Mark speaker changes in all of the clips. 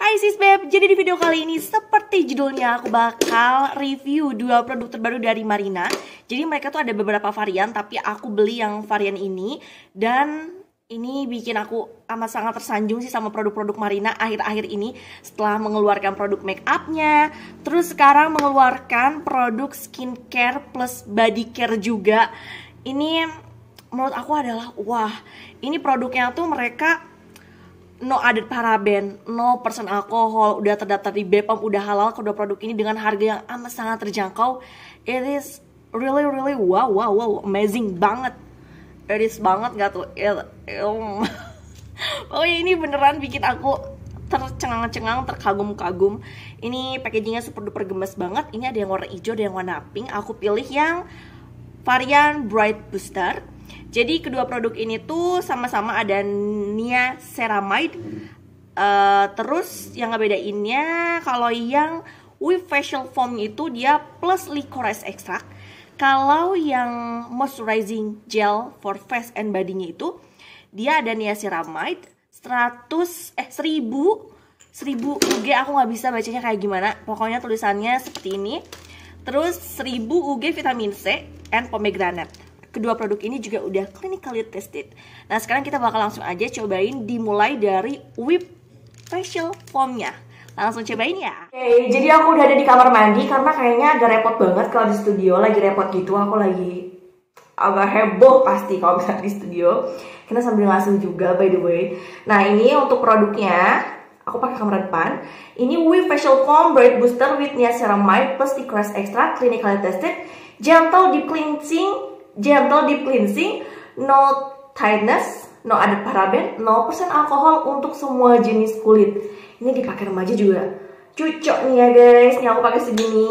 Speaker 1: Hai sis beb, jadi di video kali ini seperti judulnya aku bakal review dua produk terbaru dari Marina Jadi mereka tuh ada beberapa varian tapi aku beli yang varian ini Dan ini bikin aku amat sangat tersanjung sih sama produk-produk Marina akhir-akhir ini Setelah mengeluarkan produk make upnya Terus sekarang mengeluarkan produk skincare plus body care juga Ini menurut aku adalah wah ini produknya tuh mereka no added paraben, no persen alkohol, udah terdaftar di BPOM, udah halal kedua produk ini dengan harga yang amat sangat terjangkau. It is really really wow wow wow amazing banget. It is banget gak tuh? It, it, um, oh ini beneran bikin aku tercengang-cengang, terkagum-kagum. Ini packagingnya super duper gemes banget. Ini ada yang warna hijau, ada yang warna pink. Aku pilih yang varian Bright Booster jadi kedua produk ini tuh sama-sama ada Nia Uh, terus yang ngebedainnya kalau yang with facial foam itu dia plus licorice extract. Kalau yang moisturizing gel for face and body-nya itu dia ada Nia Ceramide 100 eh 1000 1000 UG aku nggak bisa bacanya kayak gimana. Pokoknya tulisannya seperti ini. Terus 1000 UG vitamin C and pomegranate Kedua produk ini juga udah clinically tested. Nah, sekarang kita bakal langsung aja cobain dimulai dari whip facial foamnya. Nah, langsung cobain ya. Oke, okay, jadi aku udah ada di kamar mandi karena kayaknya agak repot banget kalau di studio lagi repot gitu. Aku lagi agak heboh pasti kalau bisa di studio. Kita sambil langsung juga by the way. Nah, ini untuk produknya aku pakai kamera depan. Ini Whip Facial Foam Bright Booster with Niacinamide plus Licorice Extra clinically tested, gentle deep cleansing gentle deep cleansing, no tightness, no ada paraben, 0% alkohol untuk semua jenis kulit. Ini dipakai remaja juga. Cocok nih ya guys. Ini aku pakai segini.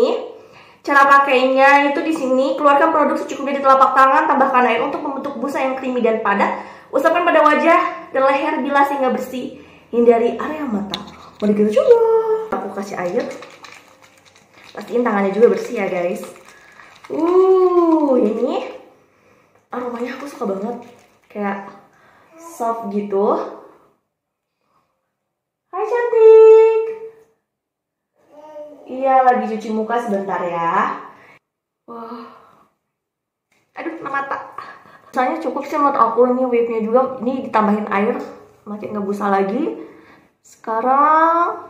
Speaker 1: Cara pakainya itu di sini keluarkan produk secukupnya di telapak tangan, tambahkan air untuk membentuk busa yang creamy dan padat. Usapkan pada wajah dan leher bila sehingga bersih. Hindari area mata. Mau kita juga. Aku kasih air. Pastiin tangannya juga bersih ya guys. Uh, ini aromanya aku suka banget kayak soft gitu Hai cantik Iya lagi cuci muka sebentar ya Wah Aduh mata Soalnya cukup sih menurut aku ini wave-nya juga Ini ditambahin air Makin ngebusa lagi Sekarang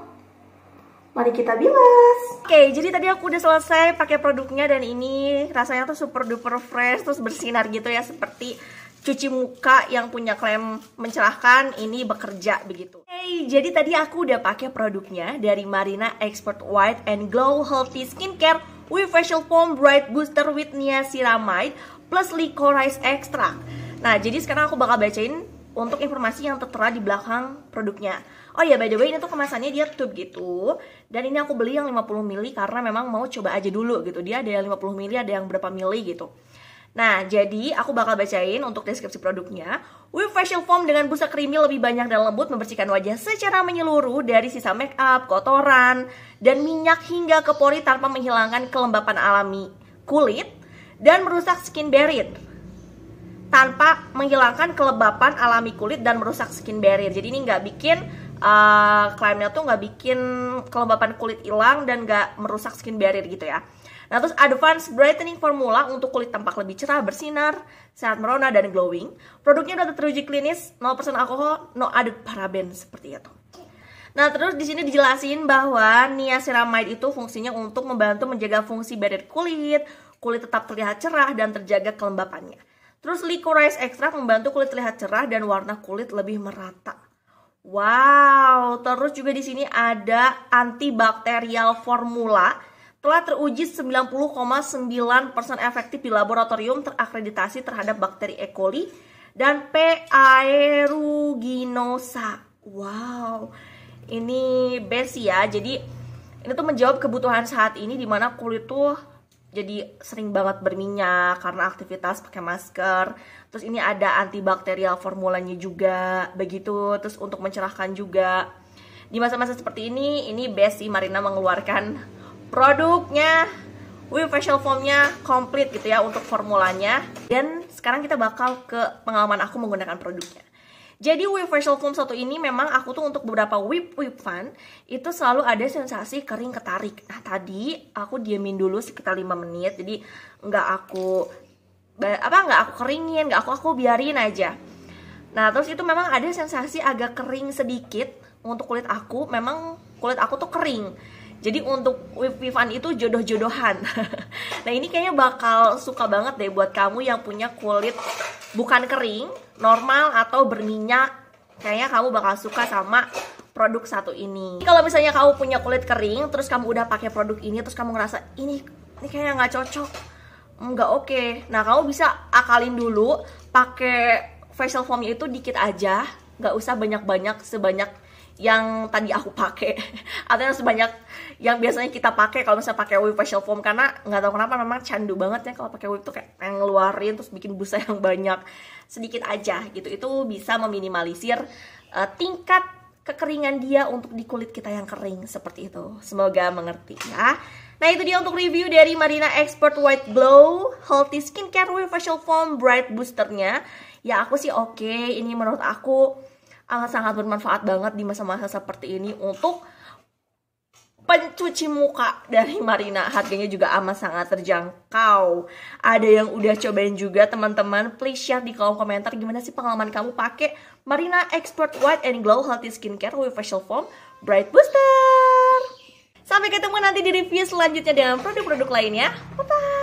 Speaker 1: Mari kita bilas. Oke, jadi tadi aku udah selesai pakai produknya dan ini rasanya tuh super duper fresh terus bersinar gitu ya seperti cuci muka yang punya klaim mencerahkan ini bekerja begitu. Oke jadi tadi aku udah pakai produknya dari Marina Expert White and Glow Healthy Skincare with Facial Foam Bright Booster with Niacinamide plus Licorice Extract. Nah, jadi sekarang aku bakal bacain untuk informasi yang tertera di belakang produknya. Oh ya, by the way ini tuh kemasannya dia tube gitu. Dan ini aku beli yang 50 mili karena memang mau coba aja dulu gitu. Dia ada yang 50 mili, ada yang berapa mili gitu. Nah, jadi aku bakal bacain untuk deskripsi produknya. With facial foam dengan busa creamy lebih banyak dan lembut membersihkan wajah secara menyeluruh dari sisa make up, kotoran, dan minyak hingga ke pori tanpa menghilangkan kelembapan alami kulit dan merusak skin barrier tanpa menghilangkan kelembapan alami kulit dan merusak skin barrier. Jadi ini nggak bikin uh, eh, klaimnya tuh nggak bikin kelembapan kulit hilang dan nggak merusak skin barrier gitu ya. Nah terus Advanced Brightening Formula untuk kulit tampak lebih cerah, bersinar, sehat merona, dan glowing. Produknya udah teruji klinis, 0% alkohol, no added paraben, seperti itu. Nah terus di sini dijelasin bahwa niacinamide itu fungsinya untuk membantu menjaga fungsi barrier kulit, kulit tetap terlihat cerah dan terjaga kelembapannya. Terus licorice ekstrak membantu kulit terlihat cerah dan warna kulit lebih merata. Wow, terus juga di sini ada antibakterial formula telah teruji 90,9% efektif di laboratorium terakreditasi terhadap bakteri E. coli dan P. aeruginosa. Wow, ini best ya. Jadi ini tuh menjawab kebutuhan saat ini di mana kulit tuh jadi sering banget berminyak karena aktivitas pakai masker. Terus ini ada antibakterial formulanya juga begitu. Terus untuk mencerahkan juga. Di masa-masa seperti ini, ini Besi Marina mengeluarkan produknya we facial foamnya komplit gitu ya untuk formulanya. Dan sekarang kita bakal ke pengalaman aku menggunakan produknya. Jadi Universal Foam satu ini memang aku tuh untuk beberapa whip whip fun itu selalu ada sensasi kering ketarik. Nah tadi aku diamin dulu sekitar 5 menit, jadi nggak aku apa nggak aku keringin, nggak aku aku biarin aja. Nah terus itu memang ada sensasi agak kering sedikit untuk kulit aku. Memang kulit aku tuh kering. Jadi untuk Vivan itu jodoh-jodohan. nah ini kayaknya bakal suka banget deh buat kamu yang punya kulit bukan kering, normal atau berminyak, kayaknya kamu bakal suka sama produk satu ini. Kalau misalnya kamu punya kulit kering, terus kamu udah pakai produk ini, terus kamu ngerasa ini ini kayaknya nggak cocok, nggak oke. Okay. Nah kamu bisa akalin dulu pakai facial foamnya itu dikit aja, nggak usah banyak-banyak sebanyak yang tadi aku pakai atau yang sebanyak yang biasanya kita pakai kalau misalnya pakai wave facial foam karena nggak tahu kenapa memang candu banget ya kalau pakai wave tuh kayak ngeluarin terus bikin busa yang banyak sedikit aja gitu itu bisa meminimalisir uh, tingkat kekeringan dia untuk di kulit kita yang kering seperti itu semoga mengerti ya Nah itu dia untuk review dari Marina Expert White Glow Healthy Skincare Wave Facial Foam Bright Boosternya Ya aku sih oke, okay. ini menurut aku amat sangat bermanfaat banget di masa-masa seperti ini untuk pencuci muka dari Marina harganya juga amat sangat terjangkau ada yang udah cobain juga teman-teman please share di kolom komentar gimana sih pengalaman kamu pakai Marina Expert White and Glow Healthy Skincare with Facial Foam Bright Booster sampai ketemu nanti di review selanjutnya dengan produk-produk lainnya bye bye